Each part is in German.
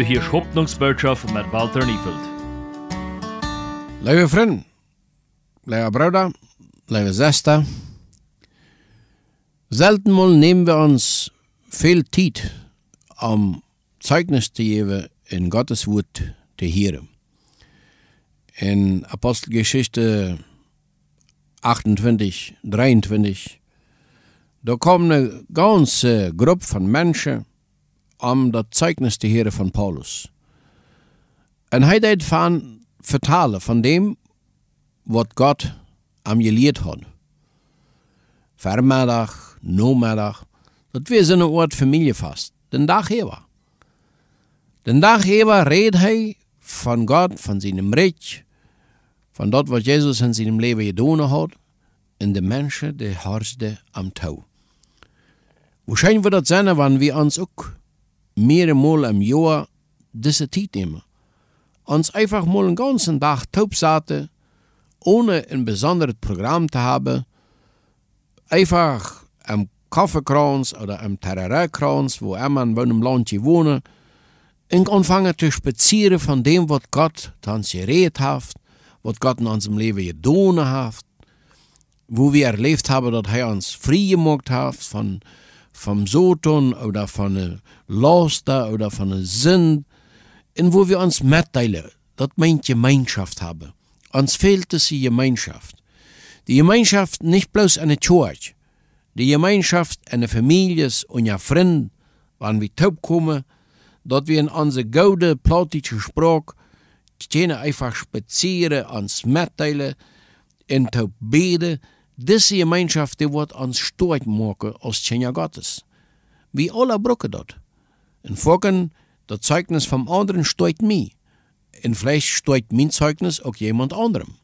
du hier Hoffnungsbotschaft mit Walter Niefeld. Liebe Freunde, liebe Brüder, liebe Schwester, selten mal nehmen wir uns viel Zeit, um Zeugnis zu geben in Gottes Wort zu hören. In Apostelgeschichte 28, 23, da kommt eine ganze Gruppe von Menschen, um das zeugnis te heren von Paulus. Und hij deed van vertalen van dem, was Gott am je hat. had. Vermiddag, namiddag, wir was in een oort familiefast, den Tag Eva. Den Tag Eva redet er von Gott, von seinem recht, von dat was Jesus in seinem Leben gedaan hat, in den Menschen, die horsten am Tau. Wahrscheinlich wird das sein, wenn wir uns auch mehrere Mal im Jahr diese Zeit nehmen. Uns einfach mal den ganzen Tag taub saßen, ohne ein besonderes Programm zu haben, einfach am Kaffeekranz oder am Terrarkranz, wo immer in einem Land wohnen, und anfangen zu spazieren von dem, was Gott uns geredet hat, was Gott in unserem Leben gedonnen hat, wo wir erlebt haben, dass er uns frei gemacht hat von vom Soton oder von der Laster oder von der Sinn, in wo wir uns mitteilen. Das meint Gemeinschaft haben. Uns fehlt es die Gemeinschaft. Die Gemeinschaft nicht bloß eine Church, die Gemeinschaft eine Familie und ja Freunde, wann wir taub kommen, dass wir in unser gode plautische Sprache, können einfach spazieren, uns mitteilen, in taub beten, diese Gemeinschaft, die wird uns stark machen als Kinder Gottes. Wie alle brauchen dort. In Folgen, das Zeugnis vom anderen stört mich. In Fleisch stört mein Zeugnis auch jemand anderem.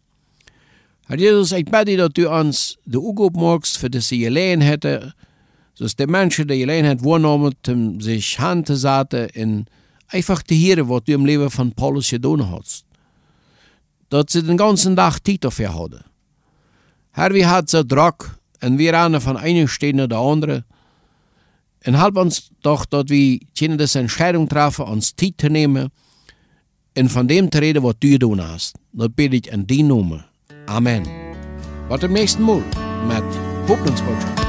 Herr Jesus, ich bitte, dass du uns die Aufgabe machst, für diese Gelegenheit, dass die Menschen die Gelegenheit wahrnehmen, um sich Hand zu setzen und einfach zu hören, was du im Leben von Paulus getan hast. Dass sie den ganzen Tag Zeit dafür haben. Herr, vi hadde so Druck? Und wir rann von einem stehen der anderen. Und halb uns doch dort wie Kinder das Entscheidung trafen, uns Zeit zu nehmen und von dem zu reden, was du tun hast. Das bitte ich in die Nummer. Amen. Bis zum nächsten Mal mit Hooplandsboodschap.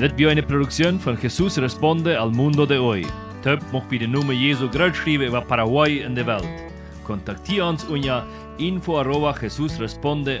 Das bio eine Produktion von Jesus Responde al Mundo de Hoy. Töp mocht bij de Nummer Jesu groot über Paraguay in der Welt. uns uña info arroba responde.com